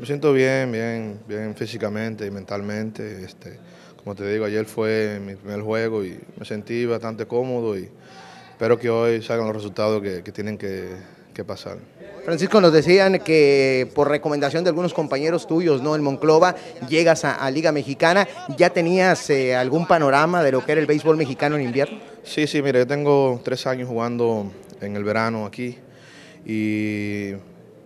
Me siento bien, bien, bien físicamente y mentalmente. Este, como te digo, ayer fue mi primer juego y me sentí bastante cómodo y espero que hoy salgan los resultados que, tienen que, pasar. Francisco, nos decían que por recomendación de algunos compañeros tuyos, ¿no? El Monclova, llegas a, Liga Mexicana. ¿Ya tenías eh, algún panorama de lo que era el béisbol mexicano en invierno? Sí, sí, mire, yo tengo tres años jugando en el verano aquí y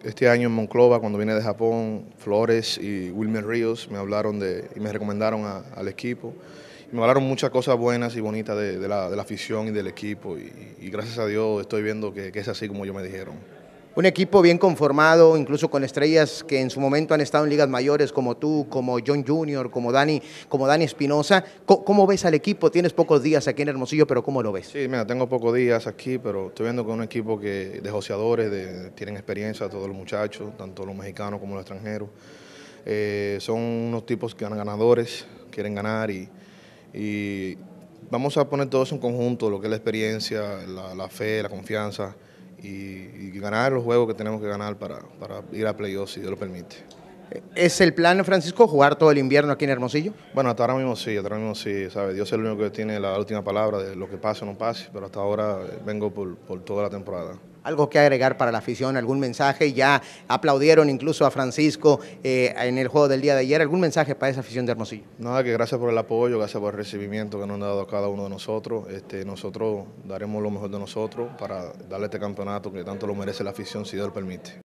este año en Monclova, cuando vine de Japón, Flores y Wilmer Ríos me hablaron de, y me recomendaron al equipo. me hablaron muchas cosas buenas y bonitas de, la, afición y del equipo y, gracias a Dios estoy viendo que, que es así como ellos me dijeron. Un equipo bien conformado, incluso con estrellas que en su momento han estado en ligas mayores como tú, como John Junior, como Dani, como Dani Espinosa. ¿Cómo, ves al equipo? Tienes pocos días aquí en Hermosillo, pero ¿cómo lo ves? Sí, mira, tengo pocos días aquí, pero estoy viendo que es un equipo que de joseadores, de, tienen experiencia todos los muchachos, tanto los mexicanos como los extranjeros. Eh, son unos tipos que eran ganadores, quieren ganar y, vamos a poner todo eso en conjunto, lo que es la experiencia, la fe, la confianza y, ganar los juegos que tenemos que ganar para, para ir a playoffs, si Dios lo permite. ¿Es el plan, Francisco, jugar todo el invierno aquí en Hermosillo? Bueno, hasta ahora mismo sí, hasta ahora mismo sí, ¿sabe? Dios es el único que tiene la última palabra de lo que pase o no pase, pero hasta ahora vengo por toda la temporada algo que agregar para la afición, algún mensaje. Ya aplaudieron incluso a Francisco eh, en el juego del día de ayer. ¿Algún mensaje para esa afición de Hermosillo? Nada, que gracias por el apoyo, gracias por el recibimiento que nos han dado a cada uno de nosotros. Este, nosotros daremos lo mejor de nosotros para darle este campeonato que tanto lo merece la afición, si Dios lo permite.